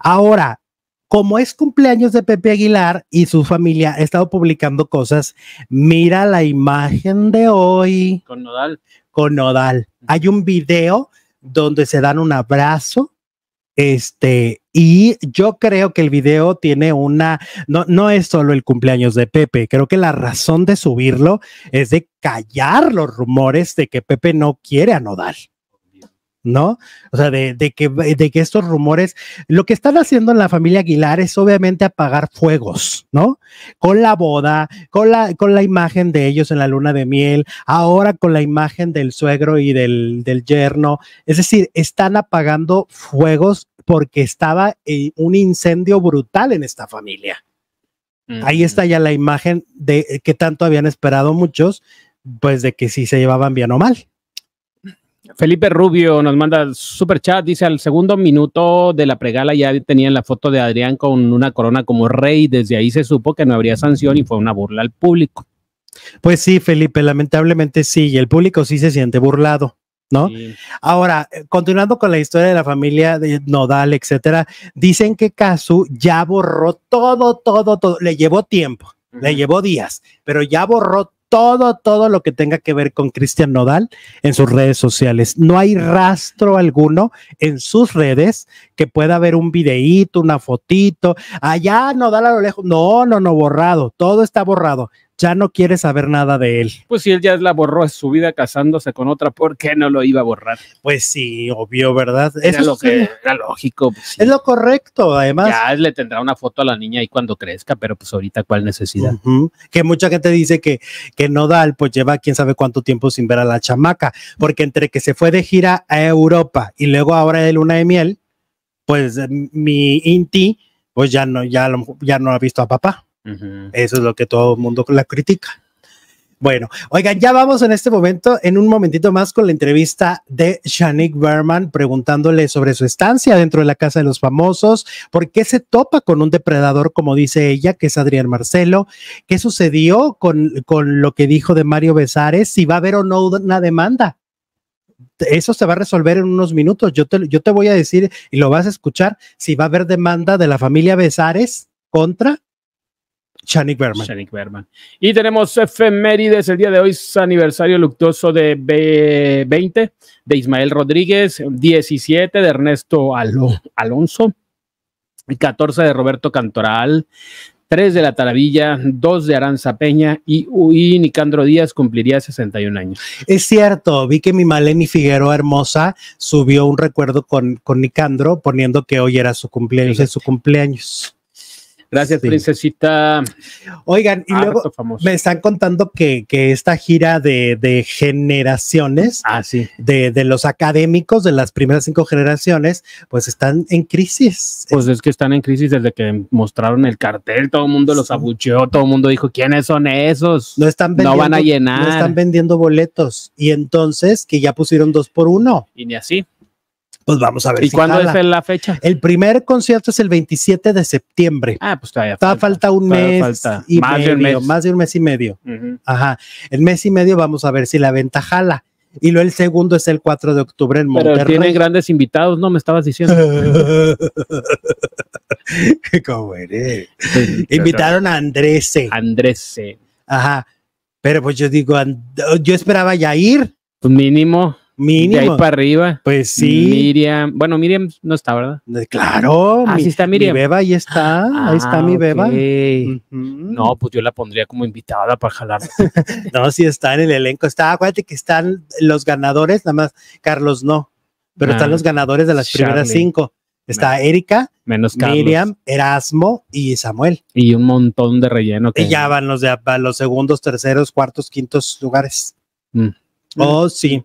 Ahora, como es cumpleaños de Pepe Aguilar y su familia, ha estado publicando cosas. Mira la imagen de hoy. Con Nodal. Con Nodal. Hay un video donde se dan un abrazo. Este, y yo creo que el video tiene una, no, no es solo el cumpleaños de Pepe, creo que la razón de subirlo es de callar los rumores de que Pepe no quiere a Nodal. ¿no? O sea, de, que, de que estos rumores, lo que están haciendo en la familia Aguilar es obviamente apagar fuegos, ¿no? Con la boda, con la, con la imagen de ellos en la luna de miel, ahora con la imagen del suegro y del, yerno, es decir, están apagando fuegos porque estaba un incendio brutal en esta familia. Ahí está ya la imagen de que tanto habían esperado muchos, pues de que si se llevaban bien o mal. Felipe Rubio nos manda super chat, dice al segundo minuto de la pregala ya tenían la foto de Adrián con una corona como rey, desde ahí se supo que no habría sanción y fue una burla al público. Pues sí, Felipe, lamentablemente sí, y el público sí se siente burlado. ¿No? Ahora, eh, continuando con la historia de la familia de Nodal, etcétera, dicen que Casu ya borró todo, todo, todo, le llevó tiempo, le llevó días, pero ya borró todo, todo lo que tenga que ver con Cristian Nodal en sus redes sociales. No hay rastro alguno en sus redes que pueda haber un videíto, una fotito. Allá Nodal a lo lejos. No, no, no, borrado. Todo está borrado ya no quiere saber nada de él. Pues si él ya la borró su vida casándose con otra, ¿por qué no lo iba a borrar? Pues sí, obvio, ¿verdad? Era lo que era lógico. Pues es lo correcto, además. Ya le tendrá una foto a la niña ahí cuando crezca, pero pues ahorita cuál necesidad. Que mucha gente dice que, que Nodal pues lleva quién sabe cuánto tiempo sin ver a la chamaca, porque entre que se fue de gira a Europa y luego ahora de luna de miel, pues mm, mi Inti pues ya no, ya, ya no ha visto a papá. Eso es lo que todo el mundo la critica. Bueno, oigan, ya vamos en este momento, en un momentito más con la entrevista de Shanique Berman, preguntándole sobre su estancia dentro de la Casa de los Famosos, por qué se topa con un depredador, como dice ella, que es Adrián Marcelo, qué sucedió con, lo que dijo de Mario Besares, si va a haber o no una demanda. Eso se va a resolver en unos minutos. Yo te, yo te voy a decir y lo vas a escuchar si va a haber demanda de la familia Besares contra y tenemos efemérides el día de hoy, es aniversario luctuoso de B 20 de Ismael Rodríguez, 17 de Ernesto Alonso, 14 de Roberto Cantoral, 3 de la Taravilla, 2 de Aranza Peña y, Nicandro Díaz cumpliría 61 años. Es cierto, vi que mi Maleni Figueroa hermosa subió un recuerdo con, Nicandro poniendo que hoy era su cumpleaños, su cumpleaños. Gracias, princesita. Oigan, y ah, luego me están contando que, esta gira de, generaciones, así, ah, de, los académicos de las primeras cinco generaciones, pues están en crisis. Pues es que están en crisis desde que mostraron el cartel, todo el mundo los abucheó, todo el mundo dijo, ¿quiénes son esos? No están no van a llenar. No están vendiendo boletos. Y entonces, que ya pusieron dos por uno. Y ni así pues vamos a ver. ¿Y cuándo es la fecha? El primer concierto es el 27 de septiembre. Ah, pues todavía falta. falta un mes falta. más de un mes. y medio. Ajá. El mes y medio vamos a ver si la venta jala. Y luego el segundo es el 4 de octubre en Monterrey. Pero tienen grandes invitados, ¿no? Me estabas diciendo. ¿Cómo eres? Invitaron a Andrés Andrese. Ajá. Pero pues yo digo, yo esperaba ya ir. Pues mínimo. Mínimo. ahí para arriba. Pues sí. Miriam. Bueno, Miriam no está, ¿verdad? Claro. Así ah, está Miriam. Mi beba, ahí está. ahí está ah, mi beba. No, pues yo la pondría como invitada para jalar. no, sí está en el elenco. Está, acuérdate que están los ganadores, nada más Carlos no, pero están ah, los ganadores de las primeras cinco. Está Erika, menos Miriam, Erasmo y Samuel. Y un montón de relleno. Que... Y ya van los, de, los segundos, terceros, cuartos, quintos lugares. Mm. Oh, sí.